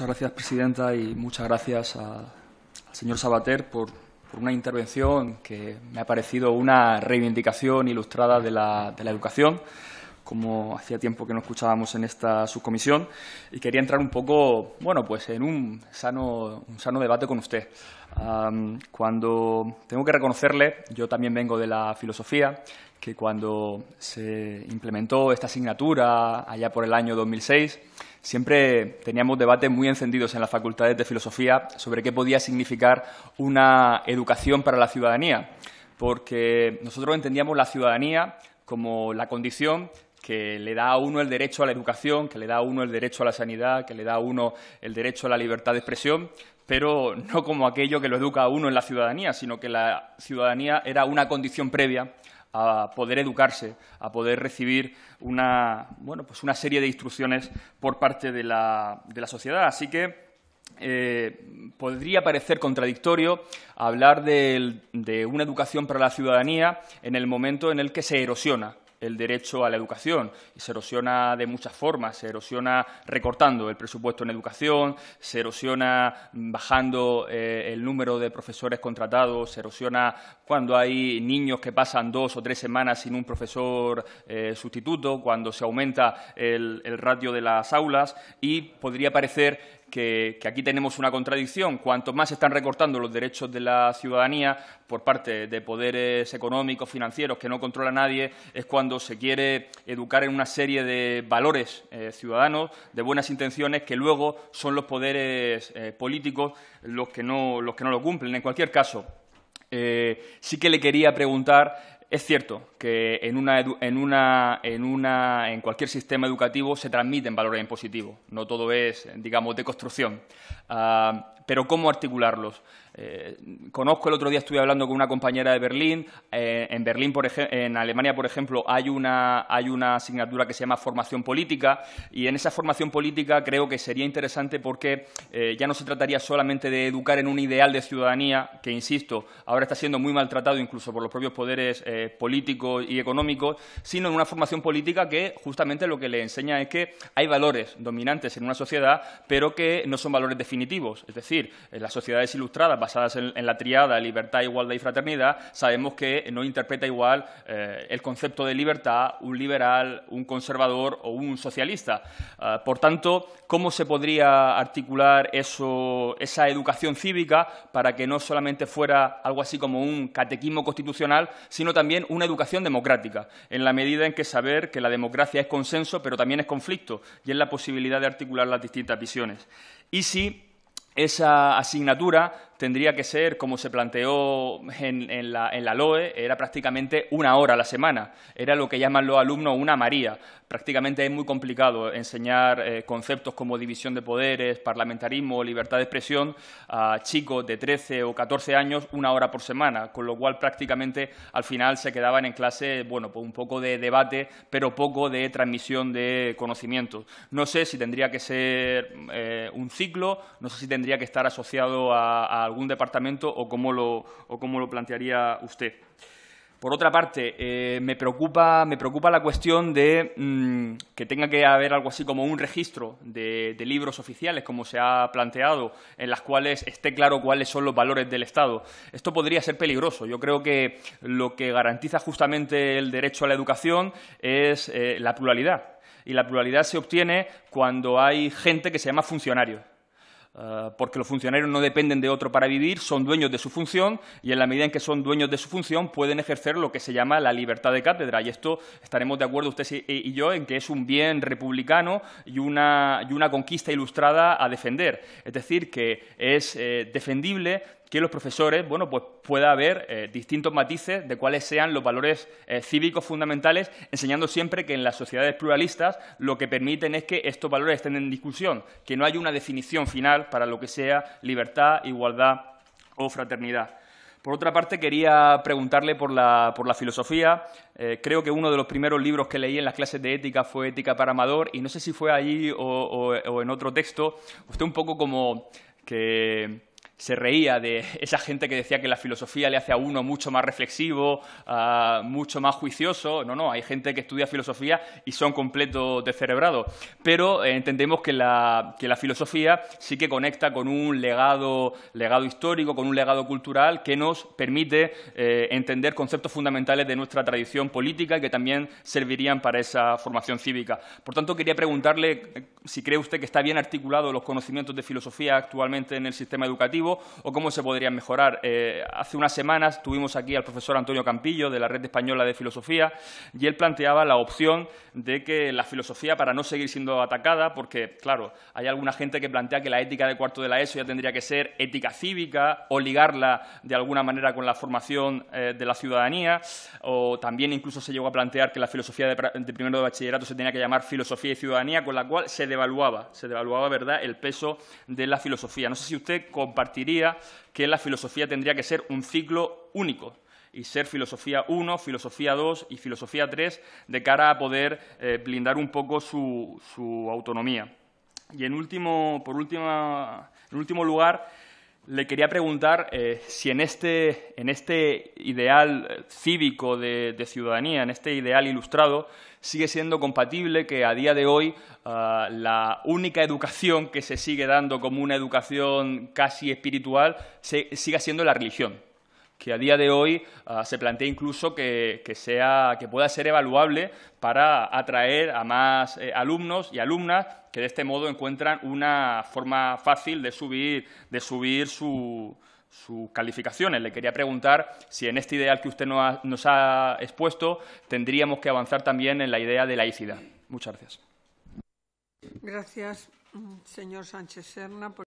Muchas gracias, presidenta, y muchas gracias al señor Sabater por, una intervención que me ha parecido una reivindicación ilustrada de la educación como hacía tiempo que no escuchábamos en esta subcomisión, y quería entrar un poco, bueno, pues en un sano, un sano debate con usted. cuando tengo que reconocerle, yo también vengo de la filosofía, que cuando se implementó esta asignatura allá por el año 2006, siempre teníamos debates muy encendidos en las facultades de filosofía sobre qué podía significar una educación para la ciudadanía, porque nosotros entendíamos la ciudadanía como la condición que le da a uno el derecho a la educación, que le da a uno el derecho a la sanidad, que le da a uno el derecho a la libertad de expresión, pero no como aquello que lo educa a uno en la ciudadanía, sino que la ciudadanía era una condición previa a poder educarse, a poder recibir una, bueno, pues una serie de instrucciones por parte de la, de la sociedad. Así que eh, podría parecer contradictorio hablar de una educación para la ciudadanía en el momento en el que se erosiona el derecho a la educación se erosiona de muchas formas. Se erosiona recortando el presupuesto en educación, se erosiona bajando eh, el número de profesores contratados, se erosiona cuando hay niños que pasan dos o tres semanas sin un profesor eh, sustituto, cuando se aumenta el, el ratio de las aulas y podría parecer que, aquí tenemos una contradicción. Cuanto más se están recortando los derechos de la ciudadanía por parte de poderes económicos, financieros, que no controla nadie, es cuando se quiere educar en una serie de valores eh, ciudadanos, de buenas intenciones, que luego son los poderes eh, políticos los que, no, los lo cumplen. En cualquier caso, eh, sí que le quería preguntar es cierto que en, en, cualquier sistema educativo se transmiten valores en positivo, no todo es, digamos, de construcción. Ah, pero ¿cómo articularlos? Eh, conozco el otro día, estuve hablando con una compañera de Berlín. Eh, en Berlín, por en Alemania, por ejemplo, hay una, hay una asignatura que se llama formación política y en esa formación política creo que sería interesante porque eh, ya no se trataría solamente de educar en un ideal de ciudadanía que, insisto, ahora está siendo muy maltratado incluso por los propios poderes políticos y económicos, sino en una formación política que justamente lo que le enseña es que hay valores dominantes en una sociedad, pero que no son valores definitivos. Es decir, las sociedades ilustradas en, la triada libertad, igualdad y fraternidad, sabemos que no interpreta igual eh, el concepto de libertad un liberal, un conservador o un socialista. Ah, por tanto, ¿cómo se podría articular eso, esa educación cívica para que no solamente fuera algo así como un catequismo constitucional, sino también una educación democrática, en la medida en que saber que la democracia es consenso, pero también es conflicto, y es la posibilidad de articular las distintas visiones? Y si esa asignatura tendría que ser, como se planteó en, la, LOE, era prácticamente una hora a la semana. Era lo que llaman los alumnos una María. Prácticamente es muy complicado enseñar eh, conceptos como división de poderes, parlamentarismo libertad de expresión a chicos de 13 o 14 años una hora por semana, con lo cual prácticamente al final se quedaban en clase, bueno, pues un poco de debate, pero poco de transmisión de conocimientos. No sé si tendría que ser eh, un ciclo, no sé si tendría que estar asociado a algún departamento o cómo lo, o lo plantearía usted. Por otra parte, eh, me, preocupa, me preocupa la cuestión de mm, que tenga que haber algo así como un registro de, libros oficiales, como se ha planteado, en las cuales esté claro cuáles son los valores del Estado. Esto podría ser peligroso. Yo creo que lo que garantiza justamente el derecho a la educación es eh, la pluralidad. Y la pluralidad se obtiene cuando hay gente que se llama funcionario eh, porque los funcionarios no dependen de otro para vivir, son dueños de su función y en la medida en que son dueños de su función pueden ejercer lo que se llama la libertad de cátedra. Y esto estaremos de acuerdo usted y yo en que es un bien republicano y una, y una conquista ilustrada a defender. Es decir, que es eh, defendible que los profesores bueno, pues pueda haber eh, distintos matices de cuáles sean los valores eh, cívicos fundamentales, enseñando siempre que en las sociedades pluralistas lo que permiten es que estos valores estén en discusión, que no haya una definición final para lo que sea libertad, igualdad o fraternidad. Por otra parte, quería preguntarle por la, filosofía. Eh, creo que uno de los primeros libros que leí en las clases de ética fue Ética para Amador, y no sé si fue allí o en otro texto. Usted un poco como que se reía de esa gente que decía que la filosofía le hace a uno mucho más reflexivo, ah, mucho más juicioso. No, no, hay gente que estudia filosofía y son completos descerebrados. Pero eh, entendemos que la, filosofía sí que conecta con un legado, legado histórico, con un legado cultural que nos permite eh, entender conceptos fundamentales de nuestra tradición política y que también servirían para esa formación cívica. Por tanto, quería preguntarle eh, si cree usted que está bien articulado los conocimientos de filosofía actualmente en el sistema educativo o cómo se podrían mejorar. Eh, hace unas semanas tuvimos aquí al profesor Antonio Campillo de la Red Española de Filosofía y él planteaba la opción de que la filosofía, para no seguir siendo atacada, porque, claro, hay alguna gente que plantea que la ética de cuarto de la ESO ya tendría que ser ética cívica o ligarla de alguna manera con la formación eh, de la ciudadanía, o también incluso se llegó a plantear que la filosofía de, primero de bachillerato se tenía que llamar filosofía y ciudadanía, con la cual se devaluaba, se devaluaba, ¿verdad?, el peso de la filosofía. No sé si usted compartiría diría que la filosofía tendría que ser un ciclo único y ser filosofía 1, filosofía 2 y filosofía 3 de cara a poder eh, blindar un poco su, autonomía. Y en último, por en último lugar, le quería preguntar eh, si en este, en este ideal cívico de, ciudadanía, en este ideal ilustrado, sigue siendo compatible que a día de hoy ah, la única educación que se sigue dando como una educación casi espiritual siga siendo la religión que a día de hoy ah, se plantea incluso que, sea, que pueda ser evaluable para atraer a más eh, alumnos y alumnas que de este modo encuentran una forma fácil de subir, de subir su, sus calificaciones. Le quería preguntar si en este ideal que usted nos ha, expuesto tendríamos que avanzar también en la idea de la laicidad. Muchas gracias. Gracias, señor Sánchez Serna.